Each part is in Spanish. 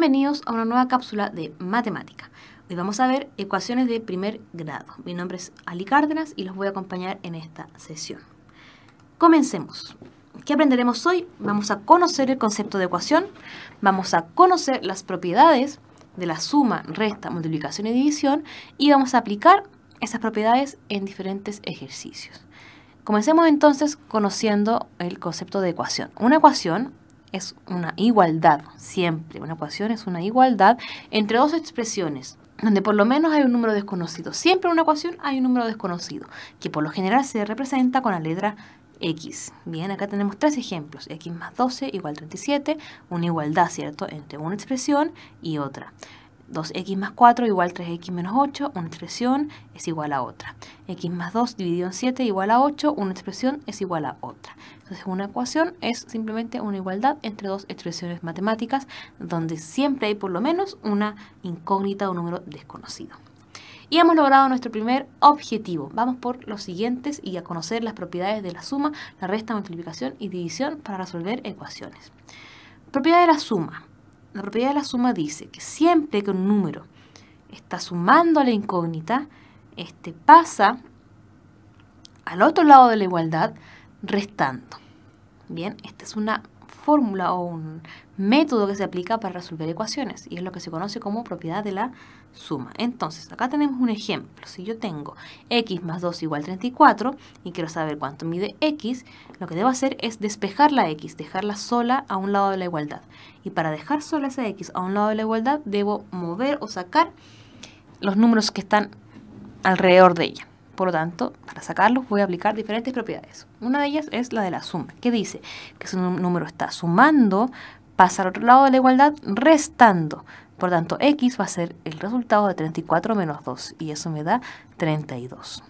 Bienvenidos a una nueva cápsula de matemática. Hoy vamos a ver ecuaciones de primer grado. Mi nombre es Ali Cárdenas y los voy a acompañar en esta sesión. Comencemos. ¿Qué aprenderemos hoy? Vamos a conocer el concepto de ecuación, vamos a conocer las propiedades de la suma, resta, multiplicación y división y vamos a aplicar esas propiedades en diferentes ejercicios. Comencemos entonces conociendo el concepto de ecuación. Una ecuación es una igualdad, siempre. Una ecuación es una igualdad entre dos expresiones donde por lo menos hay un número desconocido. Siempre en una ecuación hay un número desconocido, que por lo general se representa con la letra x. Bien, acá tenemos tres ejemplos. x más 12 igual 37, una igualdad, ¿cierto?, entre una expresión y otra. 2x más 4 igual 3x menos 8, una expresión es igual a otra x más 2 dividido en 7 igual a 8, una expresión es igual a otra. Entonces una ecuación es simplemente una igualdad entre dos expresiones matemáticas donde siempre hay por lo menos una incógnita o un número desconocido. Y hemos logrado nuestro primer objetivo. Vamos por los siguientes y a conocer las propiedades de la suma, la resta, multiplicación y división para resolver ecuaciones. Propiedad de la suma. La propiedad de la suma dice que siempre que un número está sumando a la incógnita, este, pasa al otro lado de la igualdad restando. Bien, esta es una fórmula o un método que se aplica para resolver ecuaciones y es lo que se conoce como propiedad de la suma. Entonces, acá tenemos un ejemplo. Si yo tengo x más 2 igual 34 y quiero saber cuánto mide x, lo que debo hacer es despejar la x, dejarla sola a un lado de la igualdad. Y para dejar sola esa x a un lado de la igualdad, debo mover o sacar los números que están alrededor de ella. Por lo tanto, para sacarlos voy a aplicar diferentes propiedades. Una de ellas es la de la suma, que dice que si un número está sumando, pasa al otro lado de la igualdad restando. Por lo tanto, x va a ser el resultado de 34 menos 2, y eso me da 32.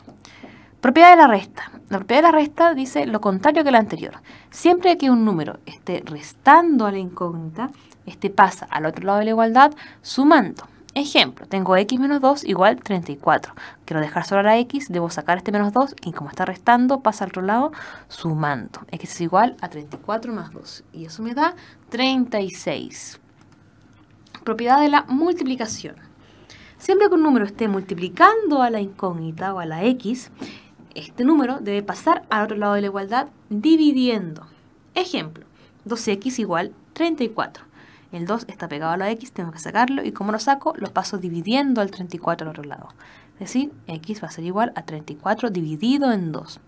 Propiedad de la resta. La propiedad de la resta dice lo contrario que la anterior. Siempre que un número esté restando a la incógnita, este pasa al otro lado de la igualdad sumando. Ejemplo, tengo x menos 2 igual 34. Quiero dejar solo la x, debo sacar este menos 2 y como está restando, pasa al otro lado sumando. x es igual a 34 más 2 y eso me da 36. Propiedad de la multiplicación. Siempre que un número esté multiplicando a la incógnita o a la x, este número debe pasar al otro lado de la igualdad dividiendo. Ejemplo, 2x igual 34. El 2 está pegado a la x, tengo que sacarlo. ¿Y como lo saco? Lo paso dividiendo al 34 al otro lado. Es decir, x va a ser igual a 34 dividido en 2.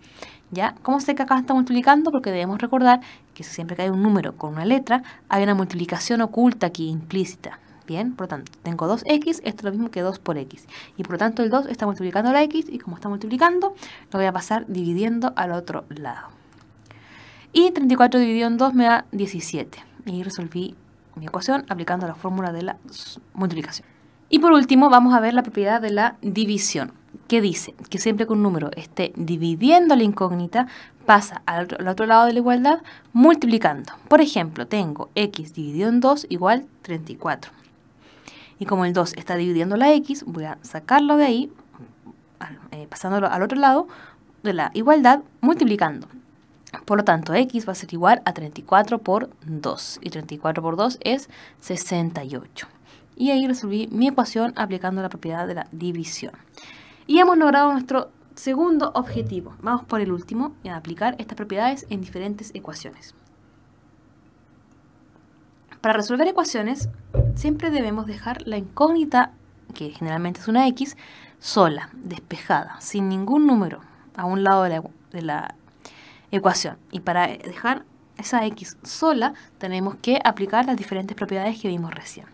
¿Ya? ¿Cómo sé que acá está multiplicando? Porque debemos recordar que siempre que hay un número con una letra, hay una multiplicación oculta aquí, implícita. Bien, por lo tanto, tengo 2x, esto es lo mismo que 2 por x. Y por lo tanto, el 2 está multiplicando la x, y como está multiplicando, lo voy a pasar dividiendo al otro lado. Y 34 dividido en 2 me da 17. Y resolví mi ecuación aplicando la fórmula de la multiplicación. Y por último vamos a ver la propiedad de la división, que dice que siempre que un número esté dividiendo la incógnita pasa al otro lado de la igualdad multiplicando. Por ejemplo, tengo x dividido en 2 igual 34. Y como el 2 está dividiendo la x, voy a sacarlo de ahí, eh, pasándolo al otro lado de la igualdad multiplicando. Por lo tanto, x va a ser igual a 34 por 2. Y 34 por 2 es 68. Y ahí resolví mi ecuación aplicando la propiedad de la división. Y hemos logrado nuestro segundo objetivo. Vamos por el último y a aplicar estas propiedades en diferentes ecuaciones. Para resolver ecuaciones, siempre debemos dejar la incógnita, que generalmente es una x, sola, despejada, sin ningún número, a un lado de la, de la ecuación. Y para dejar esa x sola, tenemos que aplicar las diferentes propiedades que vimos recién.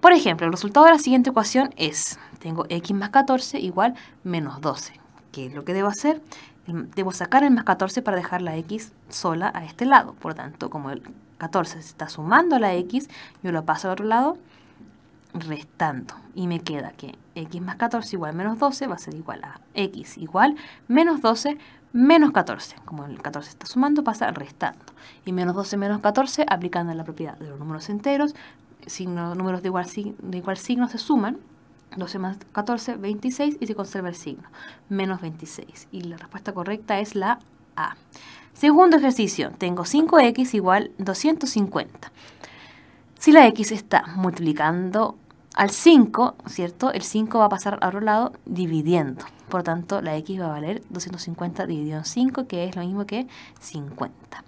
Por ejemplo, el resultado de la siguiente ecuación es, tengo x más 14 igual menos 12. ¿Qué es lo que debo hacer? Mm, debo sacar el más 14 para dejar la x sola a este lado. Por tanto, como el 14 se está sumando a la x, yo lo paso al otro lado restando. Y me queda que x más 14 igual menos 12 va a ser igual a x igual menos 12 menos 14. Como el 14 está sumando, pasa restando. Y menos 12 menos 14, aplicando la propiedad de los números enteros, números de igual, de igual signo se suman, 12 más 14, 26, y se conserva el signo, menos 26. Y la respuesta correcta es la A. Segundo ejercicio, tengo 5x igual 250. Si la x está multiplicando al 5, ¿cierto? El 5 va a pasar a otro lado dividiendo. Por tanto, la x va a valer 250 dividido en 5, que es lo mismo que 50.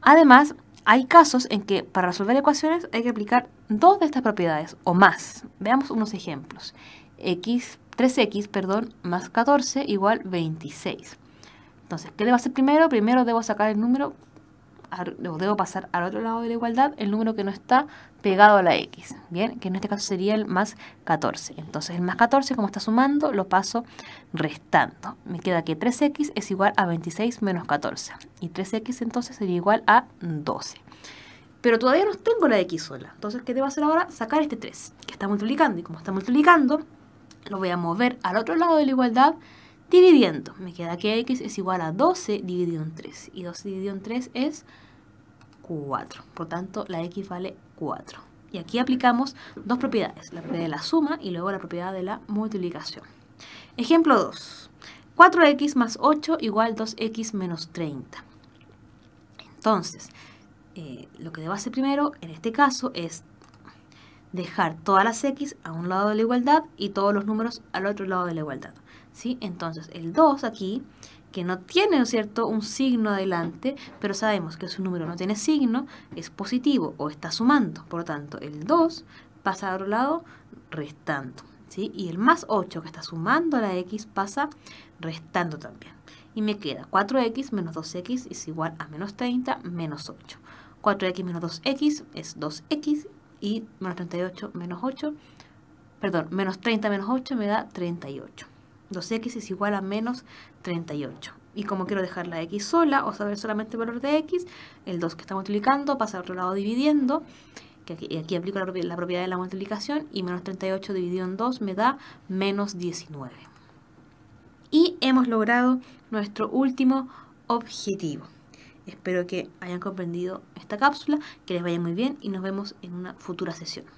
Además, hay casos en que para resolver ecuaciones hay que aplicar dos de estas propiedades o más. Veamos unos ejemplos. X, 3x perdón, más 14 igual 26. Entonces, ¿qué le a hacer primero? Primero debo sacar el número debo pasar al otro lado de la igualdad el número que no está pegado a la x, ¿bien? Que en este caso sería el más 14. Entonces el más 14, como está sumando, lo paso restando. Me queda que 3x es igual a 26 menos 14. Y 3x entonces sería igual a 12. Pero todavía no tengo la x sola. Entonces, ¿qué debo hacer ahora? Sacar este 3, que está multiplicando. Y como está multiplicando, lo voy a mover al otro lado de la igualdad Dividiendo, me queda que x es igual a 12 dividido en 3. Y 12 dividido en 3 es 4. Por tanto, la x vale 4. Y aquí aplicamos dos propiedades, la propiedad de la suma y luego la propiedad de la multiplicación. Ejemplo 2. 4x más 8 igual 2x menos 30. Entonces, eh, lo que debo hacer primero en este caso es dejar todas las x a un lado de la igualdad y todos los números al otro lado de la igualdad. Entonces, el 2 aquí, que no tiene, cierto?, un signo adelante, pero sabemos que su número no tiene signo, es positivo o está sumando. Por lo tanto, el 2 pasa a otro lado restando, ¿sí? Y el más 8 que está sumando a la x pasa restando también. Y me queda 4x menos 2x es igual a menos 30 menos 8. 4x menos 2x es 2x y menos 38 menos 8, perdón, menos 30 menos 8 me da 38. 2x es igual a menos 38. Y como quiero dejar la x sola o saber solamente el valor de x, el 2 que está multiplicando pasa al otro lado dividiendo, que aquí, aplico la propiedad de la multiplicación, y menos 38 dividido en 2 me da menos 19. Y hemos logrado nuestro último objetivo. Espero que hayan comprendido esta cápsula, que les vaya muy bien y nos vemos en una futura sesión.